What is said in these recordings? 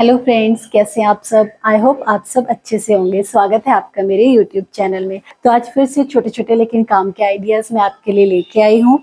Hello friends कैसे हैं आप सब आई होप आप सब अच्छे से होंगे स्वागत है आपका मेरे यूट्यूब चैनल में तो आज फिर से छोटे छोटे लेकिन काम के आइडियाज़ मैं आपके लिए लेके आई हूँ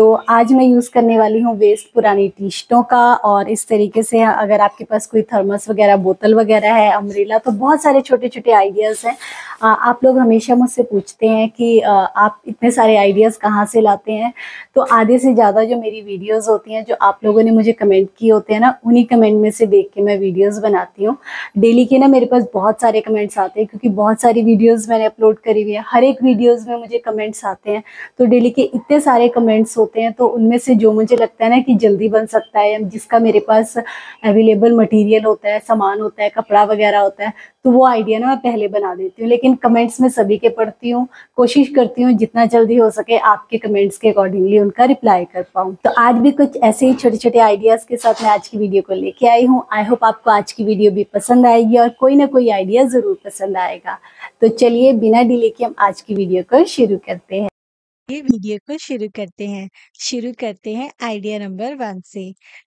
तो आज मैं यूज़ करने वाली हूँ वेस्ट पुरानी टी शर्टों का और इस तरीके से अगर आपके पास कोई थर्मस वगैरह बोतल वगैरह है अम्ब्रेला तो बहुत सारे छोटे छोटे आइडियाज़ हैं आप लोग हमेशा मुझसे पूछते हैं कि आप इतने सारे आइडियाज़ कहाँ से लाते हैं तो आधे से ज़्यादा जो मेरी वीडियोस होती हैं जो आप लोगों ने मुझे कमेंट किए होते हैं ना उन्हीं कमेंट में से देख के मैं वीडियोस बनाती हूँ डेली के ना मेरे पास बहुत सारे कमेंट्स आते हैं क्योंकि बहुत सारी वीडियोज़ मैंने अपलोड करी हुई है हर एक वीडियोज़ में मुझे कमेंट्स आते हैं तो डेली के इतने सारे कमेंट्स होते होते हैं तो उनमें से जो मुझे लगता है ना कि जल्दी बन सकता है जिसका मेरे पास अवेलेबल मटेरियल होता है सामान होता है कपड़ा वगैरह होता है तो वो आइडिया ना मैं पहले बना देती हूँ लेकिन कमेंट्स में सभी के पढ़ती हूँ कोशिश करती हूँ जितना जल्दी हो सके आपके कमेंट्स के अकॉर्डिंगली उनका रिप्लाई कर पाऊँ तो आज भी कुछ ऐसे ही छोटे छोटे आइडियाज़ के साथ मैं आज की वीडियो को लेके आई हूँ आई होप आपको आज की वीडियो भी पसंद आएगी और कोई ना कोई आइडिया ज़रूर पसंद आएगा तो चलिए बिना डिले के हम आज की वीडियो को शुरू करते हैं ये वीडियो को शुरू करते हैं शुरू करते हैं आइडिया नंबर वन से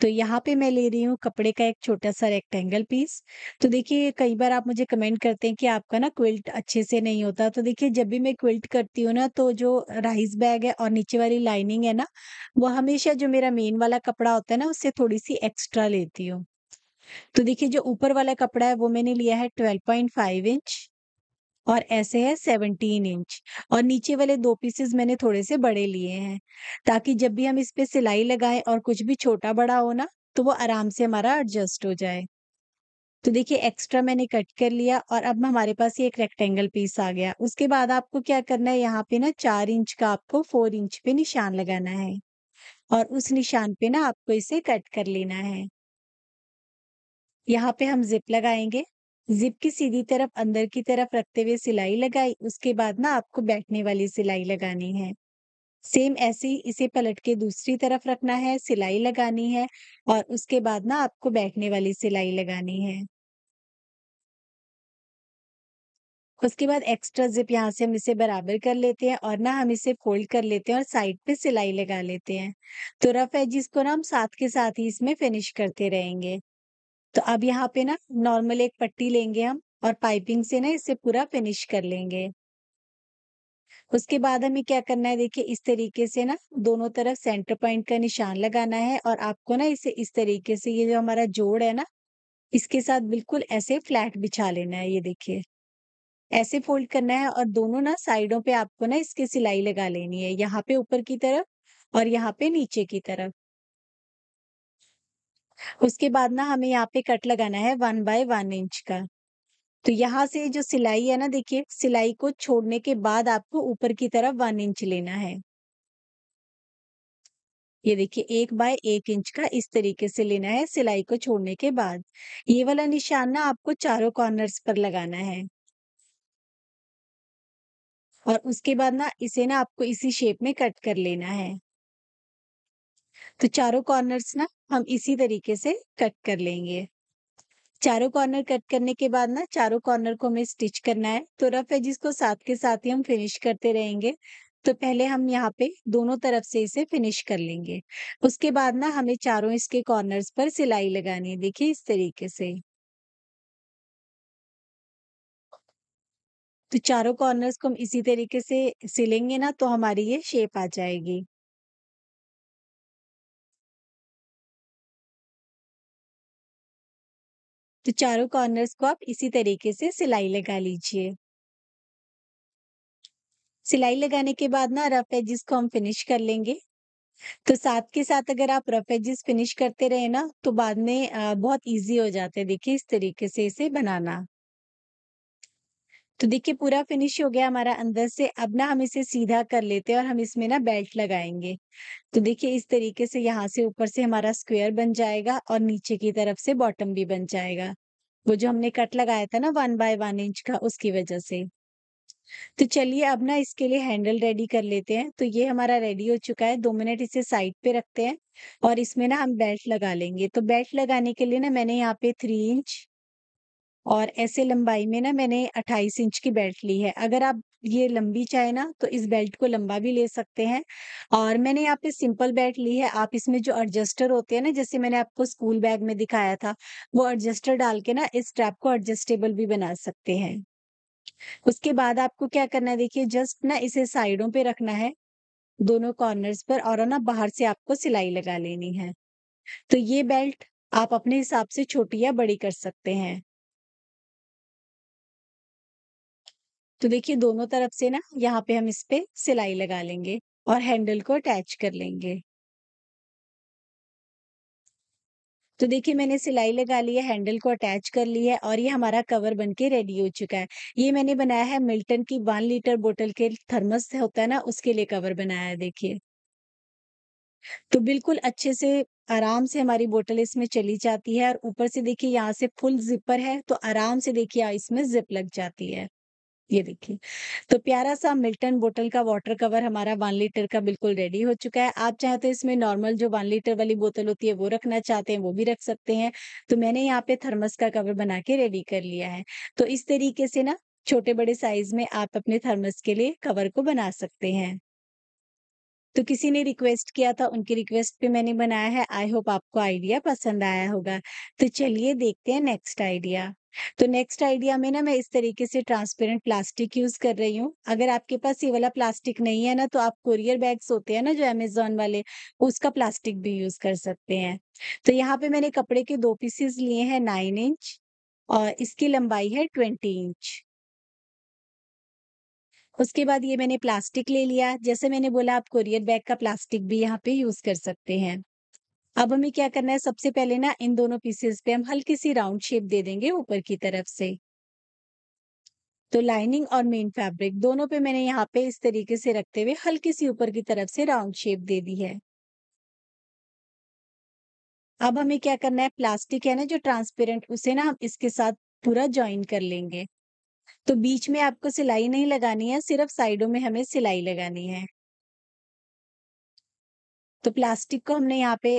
तो यहाँ पे मैं ले रही हूँ कपड़े का एक छोटा सा रेक्टेंगल पीस तो देखिए कई बार आप मुझे कमेंट करते हैं कि आपका ना क्विल्ट अच्छे से नहीं होता तो देखिए जब भी मैं क्विल्ट करती हूँ ना तो जो राइस बैग है और नीचे वाली लाइनिंग है ना वो हमेशा जो मेरा मेन वाला कपड़ा होता है ना उससे थोड़ी सी एक्स्ट्रा लेती हूँ तो देखिए जो ऊपर वाला कपड़ा है वो मैंने लिया है ट्वेल्व पॉइंट फाइव इंच और ऐसे है सेवनटीन इंच और नीचे वाले दो पीसेस मैंने थोड़े से बड़े लिए हैं ताकि जब भी हम इस पे सिलाई लगाएं और कुछ भी छोटा बड़ा हो ना तो वो आराम से हमारा एडजस्ट हो जाए तो देखिए एक्स्ट्रा मैंने कट कर लिया और अब हमारे पास ये एक रेक्टेंगल पीस आ गया उसके बाद आपको क्या करना है यहाँ पे ना चार इंच का आपको फोर इंच पे निशान लगाना है और उस निशान पे ना आपको इसे कट कर लेना है यहाँ पे हम जिप लगाएंगे जिप की सीधी तरफ अंदर की तरफ रखते हुए सिलाई लगाई उसके बाद ना आपको बैठने वाली सिलाई लगानी है सेम ऐसे ही इसे पलट के दूसरी तरफ रखना है सिलाई लगानी है और उसके बाद ना आपको बैठने वाली सिलाई लगानी है उसके बाद एक्स्ट्रा जिप यहाँ से हम इसे बराबर कर लेते हैं और ना हम इसे फोल्ड कर लेते हैं और साइड पे सिलाई लगा लेते हैं तो रफ एजिस को ना हम साथ के साथ ही इसमें फिनिश करते रहेंगे तो अब यहाँ पे ना नॉर्मल एक पट्टी लेंगे हम और पाइपिंग से ना इसे पूरा फिनिश कर लेंगे उसके बाद हमें क्या करना है देखिए इस तरीके से ना दोनों तरफ सेंटर पॉइंट का निशान लगाना है और आपको ना इसे इस तरीके से ये जो हमारा जोड़ है ना इसके साथ बिल्कुल ऐसे फ्लैट बिछा लेना है ये देखिए ऐसे फोल्ड करना है और दोनों ना साइडों पे आपको ना इसकी सिलाई लगा लेनी है यहाँ पे ऊपर की तरफ और यहाँ पे नीचे की तरफ उसके बाद ना हमें यहाँ पे कट लगाना है वन बाय वन इंच का। तो यहाँ से जो सिलाई है ना देखिए, सिलाई को छोड़ने के बाद आपको ऊपर की तरफ वन इंच लेना है। ये देखिए एक बाय एक इंच का इस तरीके से लेना है सिलाई को छोड़ने के बाद। ये वाला निशान ना आपको चारों कॉर्नर्स पर लगाना है। और उसके बाद ना इसे ना आपको इसी शेप में कट कर लेना है। तो चारों कॉर्नर्स ना हम इसी तरीके से कट कर लेंगे चारों कॉर्नर कट करने के बाद ना चारों कॉर्नर को हमें स्टिच करना है तो रफ है जिसको साथ के साथ ही हम फिनिश करते रहेंगे तो पहले हम यहाँ पे दोनों तरफ से इसे फिनिश कर लेंगे उसके बाद ना हमें चारों इसके कॉर्नर्स पर सिलाई लगानी है देखिए इस तरीके से तो चारों कॉर्नर्स को हम इसी तरीके से सिलेंगे ना तो हमारी ये शेप आ जाएगी तो चारों कॉर्नर्स को आप इसी तरीके से सिलाई लगा लीजिए सिलाई लगाने के बाद ना रफ एजिस को हम फिनिश कर लेंगे तो साथ के साथ अगर आप रफ एजिस फिनिश करते रहे ना तो बाद में बहुत इजी हो जाते हैं देखिए इस तरीके से इसे बनाना तो देखिए पूरा फिनिश हो गया हमारा अंदर से अब ना हम इसे सीधा कर लेते हैं और हम इसमें ना बेल्ट लगाएंगे तो देखिए इस तरीके से यहाँ से ऊपर से हमारा स्क्वायर बन जाएगा और नीचे की तरफ से बॉटम भी बन जाएगा वो जो हमने कट लगाया था ना वन बाय वन इंच का उसकी वजह से तो चलिए अब ना इसके लिए हैंडल रेडी कर लेते हैं तो ये हमारा रेडी हो चुका है दो मिनट इसे साइड पे रखते हैं और इसमें ना हम बेल्ट लगा लेंगे तो बेल्ट लगाने के लिए ना मैंने यहाँ पे थ्री इंच और ऐसे लंबाई में ना मैंने 28 इंच की बेल्ट ली है। अगर आप ये लंबी चाहे ना तो इस बेल्ट को लंबा भी ले सकते हैं और मैंने यहाँ पे सिंपल बेल्ट ली है। आप इसमें जो एडजस्टर होते हैं ना जैसे मैंने आपको स्कूल बैग में दिखाया था, वो एडजस्टर डाल के ना इस ट्रैप को एडजस्टेबल भी बना सकते हैं। उसके बाद आपको क्या करना है देखिए जस्ट ना इसे साइडों पे रखना है, दोनों कॉर्नर्स पर और ना बाहर से आपको सिलाई लगा लेनी है। तो ये बेल्ट आप अपने हिसाब से छोटी या बड़ी कर सकते हैं। तो देखिए दोनों तरफ से ना यहाँ पे हम इस पे सिलाई लगा लेंगे और हैंडल को अटैच कर लेंगे तो देखिए मैंने सिलाई लगा ली है हैंडल को अटैच कर ली है और ये हमारा कवर बन के रेडी हो चुका है ये मैंने बनाया है मिल्टन की वन लीटर बोतल के थर्मस होता है ना उसके लिए कवर बनाया है देखिए तो बिल्कुल अच्छे से आराम से हमारी बोतल इसमें चली जाती है और ऊपर से देखिए यहाँ से फुल जिपर है तो आराम से देखिए इसमें जिप लग जाती है ये देखिए तो प्यारा सा मिल्टन बोतल का वाटर कवर हमारा वन लीटर का बिल्कुल रेडी हो चुका है। आप चाहे तो इसमें नॉर्मल जो वन लीटर वाली बोतल होती है वो रखना चाहते हैं वो भी रख सकते हैं। तो मैंने यहाँ पे थर्मस का कवर बना के रेडी कर लिया है। तो इस तरीके से ना छोटे-बड़े साइज़ में आप अपने थर्मस के लिए कवर को बना सकते हैं। तो किसी ने रिक्वेस्ट किया था उनके रिक्वेस्ट पे मैंने बनाया है। आई होप आपको आइडिया पसंद आया होगा। तो चलिए देखते हैं नेक्स्ट आइडिया। तो नेक्स्ट आइडिया में ना मैं इस तरीके से ट्रांसपेरेंट प्लास्टिक यूज कर रही हूँ अगर आपके पास ये वाला प्लास्टिक नहीं है ना तो आप कोरियर बैग्स होते हैं ना जो अमेजोन वाले उसका प्लास्टिक भी यूज कर सकते हैं तो यहाँ पे मैंने कपड़े के दो पीसेस लिए हैं नाइन इंच और इसकी लंबाई है ट्वेंटी इंच उसके बाद ये मैंने प्लास्टिक ले लिया जैसे मैंने बोला आप कोरियर बैग का प्लास्टिक भी यहाँ पे यूज कर सकते हैं अब हमें क्या करना है सबसे पहले ना इन दोनों पीसेस पे हम हल्की सी राउंड शेप दे देंगे ऊपर की तरफ से तो लाइनिंग और मेन फैब्रिक दोनों पे मैंने यहाँ पे इस तरीके से रखते हुए हल्की सी ऊपर की तरफ से राउंड शेप दे दी है अब हमें क्या करना है प्लास्टिक है ना जो ट्रांसपेरेंट उसे ना हम इसके साथ पूरा ज्वाइन कर लेंगे तो बीच में आपको सिलाई नहीं लगानी है सिर्फ साइडों में हमें सिलाई लगानी है तो प्लास्टिक को हमने यहाँ पे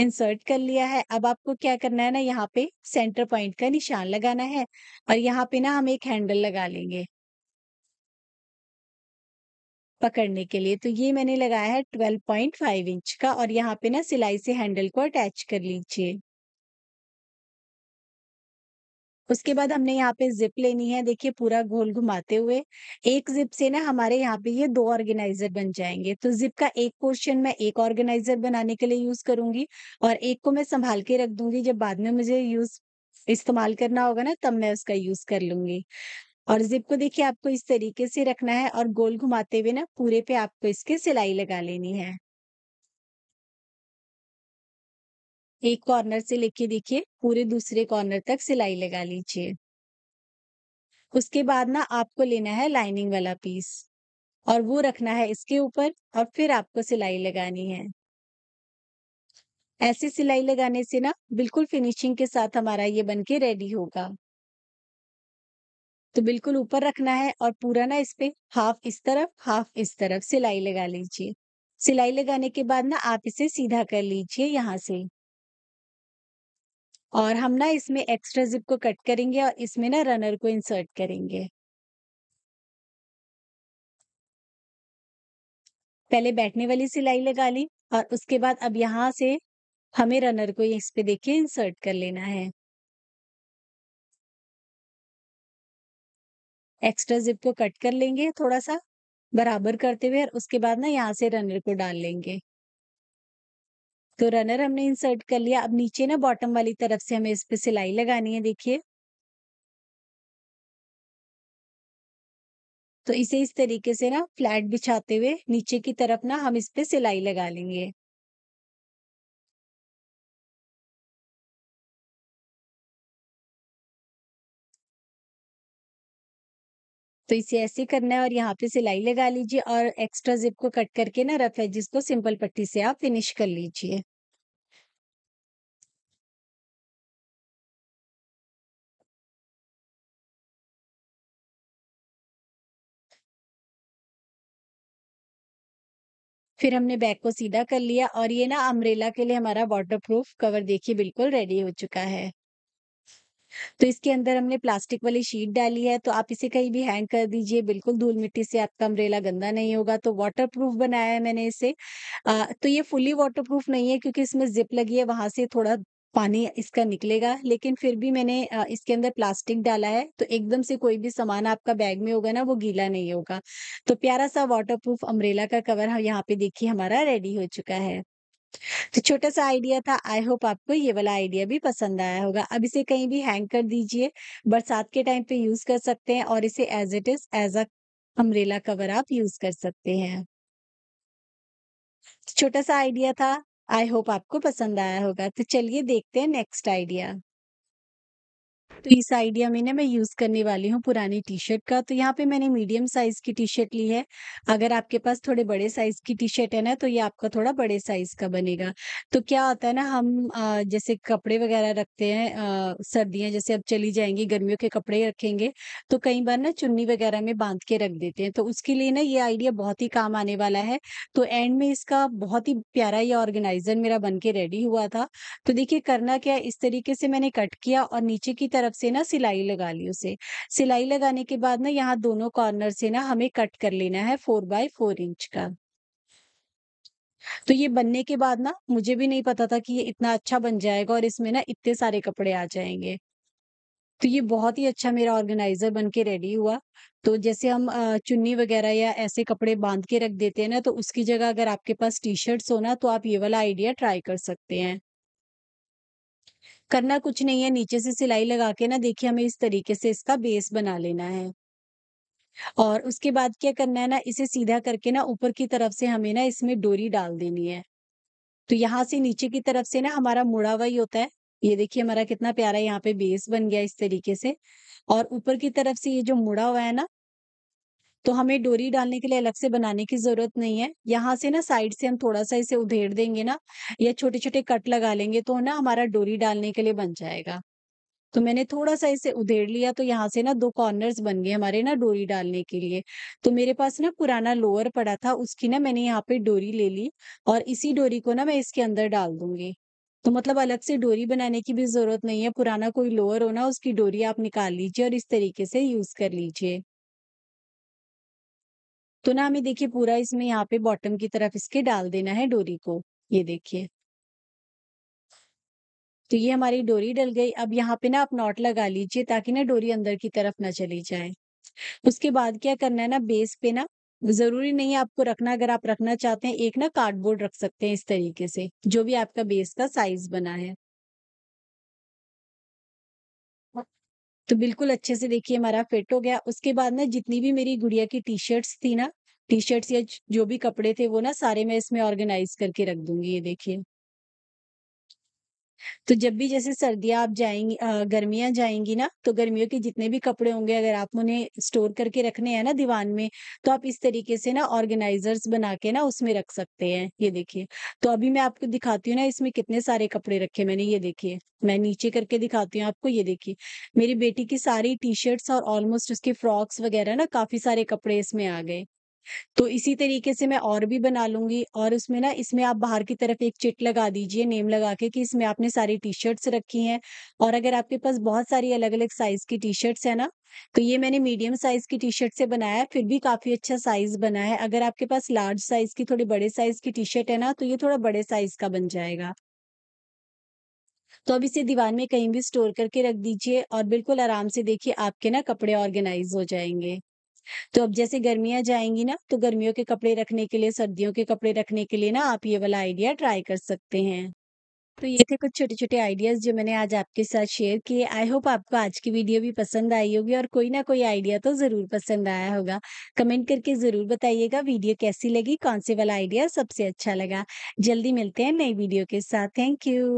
इंसर्ट कर लिया है अब आपको क्या करना है ना यहाँ पे सेंटर पॉइंट का निशान लगाना है और यहाँ पे ना हम एक हैंडल लगा लेंगे पकड़ने के लिए तो ये मैंने लगाया है 12.5 इंच का और यहाँ पे ना सिलाई से हैंडल को अटैच कर लीजिए उसके बाद हमने यहाँ पे ज़िप लेनी है, देखिए पूरा गोल घुमाते हुए, एक ज़िप से ना हमारे यहाँ पे ये दो ऑर्गेनाइज़र बन जाएंगे तो ज़िप का एक पोर्शन मैं एक ऑर्गेनाइज़र बनाने के लिए यूज़ करूंगी और एक को मैं संभाल के रख दूंगी जब बाद में मुझे यूज़ इस्तेमाल करना होगा ना तब मैं उसका यूज़ कर लूंगी और ज़िप को देखिए आपको इस तरीके से रखना है और गोल घुमाते हुए ना पूरे पे आपको इसकी सिलाई लगा लेनी है। एक कॉर्नर से लेके देखिए पूरे दूसरे कॉर्नर तक सिलाई लगा लीजिए उसके बाद ना आपको लेना है लाइनिंग वाला पीस और वो रखना है इसके ऊपर और फिर आपको सिलाई लगानी है ऐसे सिलाई लगाने से ना बिल्कुल फिनिशिंग के साथ हमारा ये बनके रेडी होगा तो बिल्कुल ऊपर रखना है और पूरा ना इस पे हाफ इस तरफ हाफ इस तरफ सिलाई लगा लीजिए सिलाई लगाने के बाद ना आप इसे सीधा कर लीजिए यहाँ से और हम ना इसमें एक्स्ट्रा जिप को कट करेंगे और इसमें ना रनर को इंसर्ट करेंगे पहले बैठने वाली सिलाई लगा ली और उसके बाद अब यहां से हमें रनर को इस पे देखिए इंसर्ट कर लेना है एक्स्ट्रा जिप को कट कर लेंगे थोड़ा सा बराबर करते हुए और उसके बाद ना यहाँ से रनर को डाल लेंगे तो रनर हमने इंसर्ट कर लिया अब नीचे ना बॉटम वाली तरफ से हमें इस पे सिलाई लगानी है देखिए तो इसे इस तरीके से ना फ्लैट बिछाते हुए नीचे की तरफ ना हम इस पे सिलाई लगा लेंगे तो इसे ऐसे करना है और यहाँ पे सिलाई लगा लीजिए और एक्स्ट्रा जिप को कट करके ना रफ है जिसको सिंपल पट्टी से आप फिनिश कर लीजिए फिर हमने बैग को सीधा कर लिया और ये ना अम्ब्रेला के लिए हमारा वाटरप्रूफ प्रूफ कवर देखिए बिल्कुल रेडी हो चुका है तो इसके अंदर हमने प्लास्टिक वाली शीट डाली है तो आप इसे कहीं भी हैंग कर दीजिए बिल्कुल धूल मिट्टी से आपका अम्ब्रेला गंदा नहीं होगा तो वाटर प्रूफ बनाया है मैंने इसे आ, तो ये फुली वाटर प्रूफ नहीं है क्योंकि इसमें जिप लगी है वहां से थोड़ा पानी इसका निकलेगा लेकिन फिर भी मैंने इसके अंदर प्लास्टिक डाला है तो एकदम से कोई भी सामान आपका बैग में होगा ना वो गीला नहीं होगा तो प्यारा सा वाटर प्रूफ अम्ब्रेला का कवर यहाँ पे देखिए हमारा रेडी हो चुका है तो छोटा सा आइडिया था आई होप आपको ये वाला आइडिया भी पसंद आया होगा अब इसे कहीं भी हैंग कर दीजिए बरसात के टाइम पे यूज कर सकते हैं और इसे as it is as a umbrella cover आप यूज कर सकते हैं तो छोटा सा आइडिया था आई होप आपको पसंद आया होगा तो चलिए देखते हैं नेक्स्ट आइडिया तो इस आइडिया में ना मैं यूज करने वाली हूँ पुरानी टी शर्ट का तो यहाँ पे मैंने मीडियम साइज की टी शर्ट ली है अगर आपके पास थोड़े बड़े साइज की टी शर्ट है ना तो ये आपका थोड़ा बड़े साइज का बनेगा तो क्या होता है ना हम जैसे कपड़े वगैरह रखते हैं सर्दियां जैसे अब चली जाएंगी गर्मियों के कपड़े रखेंगे तो कई बार ना चुन्नी वगैरह में बांध के रख देते हैं तो उसके लिए ना ये आइडिया बहुत ही काम आने वाला है तो एंड में इसका बहुत ही प्यारा ये ऑर्गेनाइजर मेरा बन के रेडी हुआ था तो देखिये करना क्या इस तरीके से मैंने कट किया और नीचे की तरफ तरफ से ना सिलाई लगा ली उसे सिलाई लगाने के बाद ना यहाँ दोनों कॉर्नर से ना हमें कट कर लेना है फोर बाय फोर इंच का तो ये बनने के बाद ना मुझे भी नहीं पता था कि ये इतना अच्छा बन जाएगा और इसमें ना इतने सारे कपड़े आ जाएंगे तो ये बहुत ही अच्छा मेरा ऑर्गेनाइजर बन के रेडी हुआ तो जैसे हम चुन्नी वगैरह या ऐसे कपड़े बांध के रख देते हैं ना तो उसकी जगह अगर आपके पास टी शर्ट्स हो ना तो आप ये वाला आइडिया ट्राई कर सकते हैं करना कुछ नहीं है नीचे से सिलाई लगा के ना देखिए हमें इस तरीके से इसका बेस बना लेना है और उसके बाद क्या करना है ना इसे सीधा करके ना ऊपर की तरफ से हमें ना इसमें डोरी डाल देनी है तो यहाँ से नीचे की तरफ से ना हमारा मुड़ा हुआ ही होता है ये देखिए हमारा कितना प्यारा यहाँ पे बेस बन गया इस तरीके से और ऊपर की तरफ से ये जो मुड़ा हुआ है ना तो हमें डोरी डालने के लिए अलग से बनाने की जरूरत नहीं है यहाँ से ना साइड से हम थोड़ा सा इसे उधेड़ देंगे ना या छोटे छोटे कट लगा लेंगे तो ना हमारा डोरी डालने के लिए बन जाएगा तो मैंने थोड़ा सा इसे उधेड़ लिया तो यहाँ से ना दो कॉर्नर्स बन गए हमारे ना डोरी डालने के लिए तो मेरे पास ना पुराना लोअर पड़ा था उसकी ना मैंने यहाँ पे डोरी ले ली और इसी डोरी को ना मैं इसके अंदर डाल दूंगी तो मतलब अलग से डोरी बनाने की भी जरूरत नहीं है पुराना कोई लोअर हो ना उसकी डोरी आप निकाल लीजिए और इस तरीके से यूज कर लीजिए तो ना हमें देखिए पूरा इसमें यहाँ पे बॉटम की तरफ इसके डाल देना है डोरी को ये देखिए तो ये हमारी डोरी डल गई अब यहाँ पे ना आप नॉट लगा लीजिए ताकि ना डोरी अंदर की तरफ ना चली जाए उसके बाद क्या करना है ना बेस पे ना जरूरी नहीं है आपको रखना अगर आप रखना चाहते हैं एक ना कार्डबोर्ड रख सकते हैं इस तरीके से जो भी आपका बेस का साइज बना है तो बिल्कुल अच्छे से देखिए हमारा फिट हो गया उसके बाद ना जितनी भी मेरी गुड़िया की टी शर्ट्स थी ना टी शर्ट्स या जो भी कपड़े थे वो ना सारे मैं इसमें ऑर्गेनाइज करके रख दूंगी ये देखिए तो जब भी जैसे सर्दियां आप जाएंगी गर्मियां जाएंगी ना, तो गर्मियों के जितने भी कपड़े होंगे अगर आप उन्हें स्टोर करके रखने हैं ना दीवान में, तो आप इस तरीके से ना ऑर्गेनाइज़र्स बना के ना उसमें रख सकते हैं, ये देखिए। तो अभी मैं आपको दिखाती हूँ ना इसमें कितने सारे कपड़े रखे मैंने, ये देखिए। मैं नीचे करके दिखाती हूँ आपको, ये देखिए। मेरी बेटी की सारी टी-शर्ट्स और ऑलमोस्ट उसके फ्रॉक्स वगैरह ना काफ़ी सारे कपड़े इसमें आ गए। तो इसी तरीके से मैं और भी बना लूंगी और उसमें ना इसमें आप बाहर की तरफ एक चिट लगा दीजिए नेम लगा के कि इसमें आपने सारी टी-शर्ट्स रखी हैं और अगर आपके पास बहुत सारी अलग-अलग साइज़ की टी-शर्ट्स है ना, तो ये मैंने मीडियम साइज़ की टी-शर्ट से बनाया है, फिर भी काफ़ी अच्छा साइज़ बना है। अगर आपके पास लार्ज साइज़ की, थोड़ी बड़े साइज़ की टी-शर्ट है ना, तो ये थोड़ा बड़े साइज़ का बन जाएगा। तो अब इसे दीवार में कहीं भी स्टोर करके रख दीजिए और बिल्कुल आराम से देखिए आपके ना कपड़े ऑर्गेनाइज़ हो जाएंगे तो अब जैसे गर्मियां जाएंगी ना तो गर्मियों के कपड़े रखने के लिए सर्दियों के कपड़े रखने के लिए ना आप ये वाला आइडिया ट्राई कर सकते हैं तो ये थे कुछ छोटे छोटे आइडियाज जो मैंने आज आपके साथ शेयर किए आई होप आपको आज की वीडियो भी पसंद आई होगी और कोई ना कोई आइडिया तो जरूर पसंद आया होगा कमेंट करके जरूर बताइएगा वीडियो कैसी लगी कौन से वाला आइडिया सबसे अच्छा लगा जल्दी मिलते हैं नई वीडियो के साथ थैंक यू